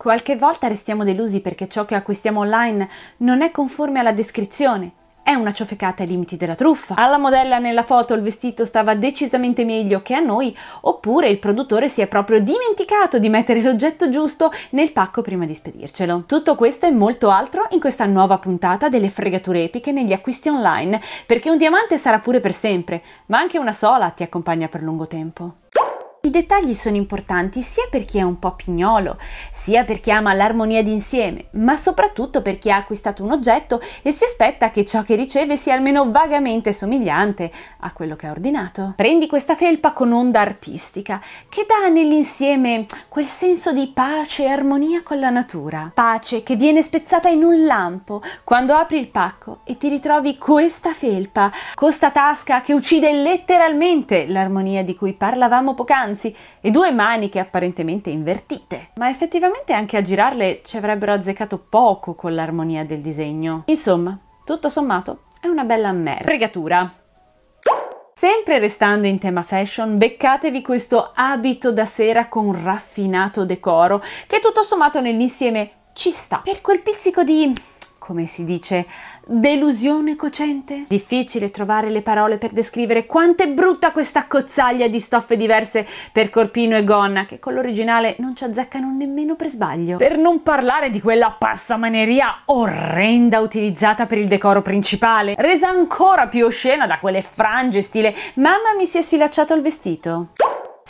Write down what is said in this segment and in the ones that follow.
Qualche volta restiamo delusi perché ciò che acquistiamo online non è conforme alla descrizione. È una ciofecata ai limiti della truffa. Alla modella nella foto il vestito stava decisamente meglio che a noi, oppure il produttore si è proprio dimenticato di mettere l'oggetto giusto nel pacco prima di spedircelo. Tutto questo e molto altro in questa nuova puntata delle fregature epiche negli acquisti online, perché un diamante sarà pure per sempre, ma anche una sola ti accompagna per lungo tempo. I dettagli sono importanti sia per chi è un po' pignolo, sia per chi ama l'armonia d'insieme, ma soprattutto per chi ha acquistato un oggetto e si aspetta che ciò che riceve sia almeno vagamente somigliante a quello che ha ordinato. Prendi questa felpa con onda artistica, che dà nell'insieme quel senso di pace e armonia con la natura. Pace che viene spezzata in un lampo quando apri il pacco e ti ritrovi questa felpa, questa tasca che uccide letteralmente l'armonia di cui parlavamo poc'anzi anzi e due maniche apparentemente invertite. Ma effettivamente anche a girarle ci avrebbero azzeccato poco con l'armonia del disegno. Insomma, tutto sommato è una bella merda. Fregatura. Sempre restando in tema fashion, beccatevi questo abito da sera con raffinato decoro, che tutto sommato nell'insieme ci sta. Per quel pizzico di come si dice, delusione cocente? Difficile trovare le parole per descrivere quanto è brutta questa cozzaglia di stoffe diverse per corpino e gonna, che con l'originale non ci azzeccano nemmeno per sbaglio. Per non parlare di quella passamaneria orrenda utilizzata per il decoro principale, resa ancora più oscena da quelle frange stile mamma mi si è sfilacciato il vestito.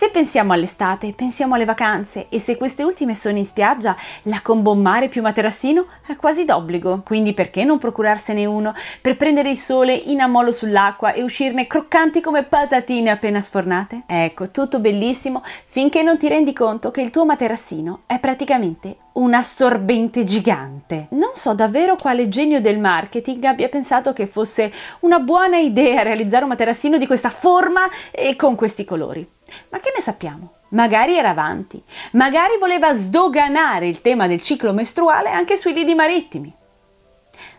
Se pensiamo all'estate, pensiamo alle vacanze e se queste ultime sono in spiaggia, la combo mare più materassino è quasi d'obbligo. Quindi perché non procurarsene uno per prendere il sole in ammollo sull'acqua e uscirne croccanti come patatine appena sfornate? Ecco, tutto bellissimo finché non ti rendi conto che il tuo materassino è praticamente un assorbente gigante. Non so davvero quale genio del marketing abbia pensato che fosse una buona idea realizzare un materassino di questa forma e con questi colori. Ma che ne sappiamo? Magari era avanti, magari voleva sdoganare il tema del ciclo mestruale anche sui lidi marittimi.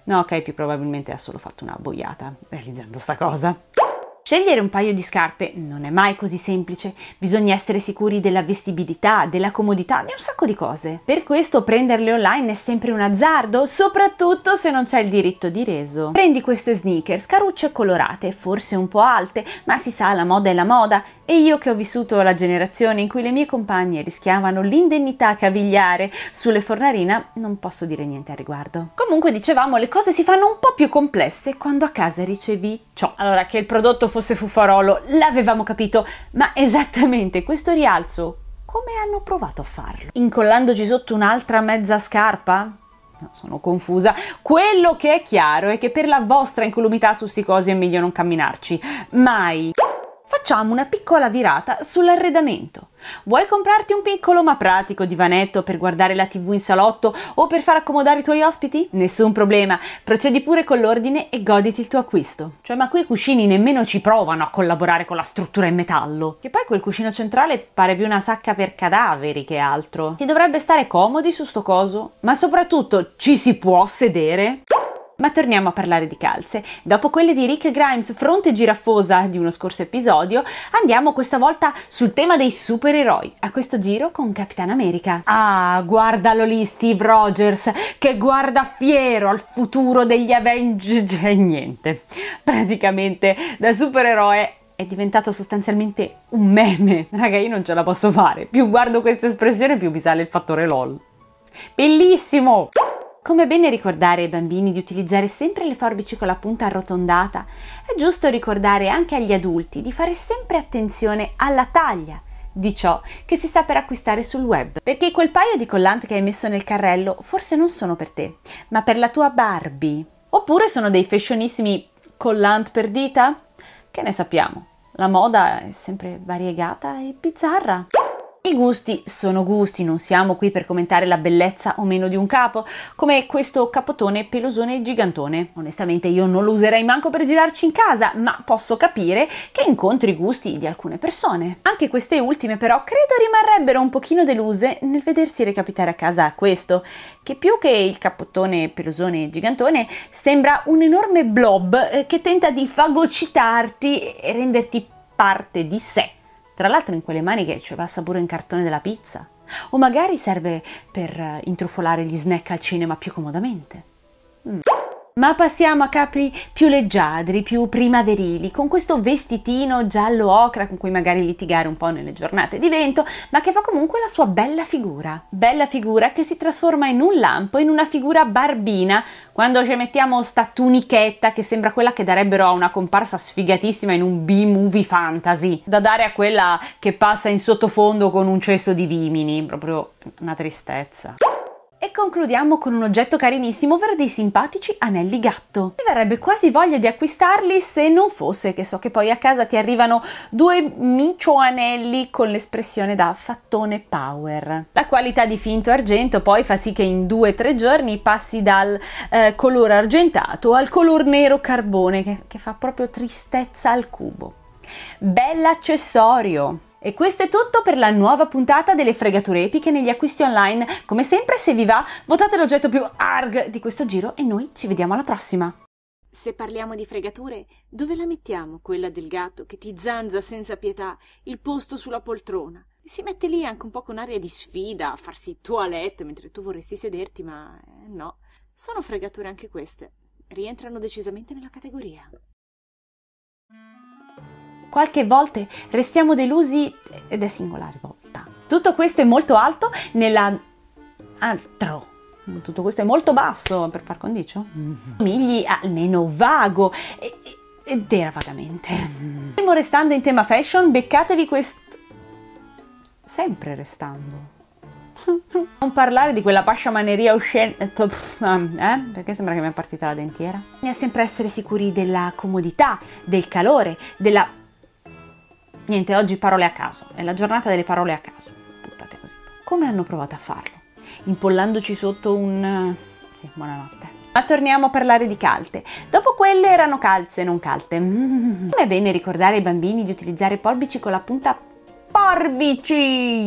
No, ok, più probabilmente ha solo fatto una boiata realizzando sta cosa. Scegliere un paio di scarpe non è mai così semplice, bisogna essere sicuri della vestibilità, della comodità, di un sacco di cose. Per questo prenderle online è sempre un azzardo, soprattutto se non c'è il diritto di reso. Prendi queste sneakers carucce colorate, forse un po' alte, ma si sa la moda è la moda e io che ho vissuto la generazione in cui le mie compagne rischiavano l'indennità cavigliare sulle fornarina non posso dire niente al riguardo. Comunque dicevamo le cose si fanno un po' più complesse quando a casa ricevi ciò. Allora che il prodotto fosse Fufarolo, l'avevamo capito, ma esattamente questo rialzo come hanno provato a farlo? Incollandoci sotto un'altra mezza scarpa? No, sono confusa. Quello che è chiaro è che per la vostra incolumità su sti cosi è meglio non camminarci. Mai. Facciamo una piccola virata sull'arredamento. Vuoi comprarti un piccolo ma pratico divanetto per guardare la tv in salotto o per far accomodare i tuoi ospiti? Nessun problema, procedi pure con l'ordine e goditi il tuo acquisto. Cioè ma qui i cuscini nemmeno ci provano a collaborare con la struttura in metallo. Che poi quel cuscino centrale pare più una sacca per cadaveri che altro. Ti dovrebbe stare comodi su sto coso, ma soprattutto ci si può sedere? Ma torniamo a parlare di calze. Dopo quelle di Rick Grimes, fronte giraffosa di uno scorso episodio, andiamo questa volta sul tema dei supereroi, a questo giro con Capitan America. Ah, guardalo lì Steve Rogers, che guarda fiero al futuro degli Avengers e cioè, niente. Praticamente da supereroe è diventato sostanzialmente un meme. Raga, io non ce la posso fare. Più guardo questa espressione, più mi sale il fattore LOL. Bellissimo! Come bene ricordare ai bambini di utilizzare sempre le forbici con la punta arrotondata, è giusto ricordare anche agli adulti di fare sempre attenzione alla taglia di ciò che si sta per acquistare sul web, perché quel paio di collante che hai messo nel carrello forse non sono per te, ma per la tua Barbie. Oppure sono dei fashionissimi collant per dita? Che ne sappiamo? La moda è sempre variegata e bizzarra. I gusti sono gusti, non siamo qui per commentare la bellezza o meno di un capo, come questo capotone pelosone gigantone. Onestamente io non lo userei manco per girarci in casa, ma posso capire che incontri i gusti di alcune persone. Anche queste ultime però credo rimarrebbero un pochino deluse nel vedersi recapitare a casa questo, che più che il capotone pelosone gigantone sembra un enorme blob eh, che tenta di fagocitarti e renderti parte di sé. Tra l'altro in quelle maniche ci passa pure in cartone della pizza. O magari serve per eh, intrufolare gli snack al cinema più comodamente. Ma passiamo a capri più leggiadri, più primaverili, con questo vestitino giallo ocra con cui magari litigare un po' nelle giornate di vento, ma che fa comunque la sua bella figura. Bella figura che si trasforma in un lampo, in una figura barbina, quando ci mettiamo sta tunichetta che sembra quella che darebbero a una comparsa sfigatissima in un B-movie fantasy, da dare a quella che passa in sottofondo con un cesto di vimini, proprio una tristezza. E concludiamo con un oggetto carinissimo, ovvero dei simpatici anelli gatto. Mi verrebbe quasi voglia di acquistarli se non fosse che so che poi a casa ti arrivano due micio anelli con l'espressione da fattone power. La qualità di finto argento poi fa sì che in due o tre giorni passi dal eh, colore argentato al color nero carbone che, che fa proprio tristezza al cubo. Bell'accessorio! E questo è tutto per la nuova puntata delle fregature epiche negli acquisti online. Come sempre, se vi va, votate l'oggetto più ARG di questo giro e noi ci vediamo alla prossima. Se parliamo di fregature, dove la mettiamo quella del gatto che ti zanza senza pietà il posto sulla poltrona? Si mette lì anche un po' con aria di sfida a farsi toilette mentre tu vorresti sederti, ma eh, no. Sono fregature anche queste. Rientrano decisamente nella categoria. Qualche volta restiamo delusi ed è singolare volta. Tutto questo è molto alto nella altro. Tutto questo è molto basso per par condicio. Mm-hmm. Migli almeno vago ed era vagamente. Stiamo restando in tema fashion, beccatevi questo sempre restando. Non parlare di quella pascia maneria uscente, eh, eh? perché sembra che mi è partita la dentiera. Bisogna sempre essere sicuri della comodità, del calore, della Niente, oggi parole a caso, è la giornata delle parole a caso, buttate così. Come hanno provato a farlo? Impollandoci sotto un... Eh, sì, buonanotte. Ma torniamo a parlare di calte. Dopo quelle erano calze, non calte. Mm. Come è bene ricordare ai bambini di utilizzare porbici con la punta porbici!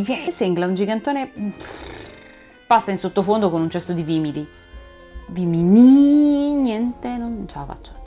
Yeah. Sembra un gigantone, passa in sottofondo con un cesto di vimili. Vimini, niente, non ce la faccio.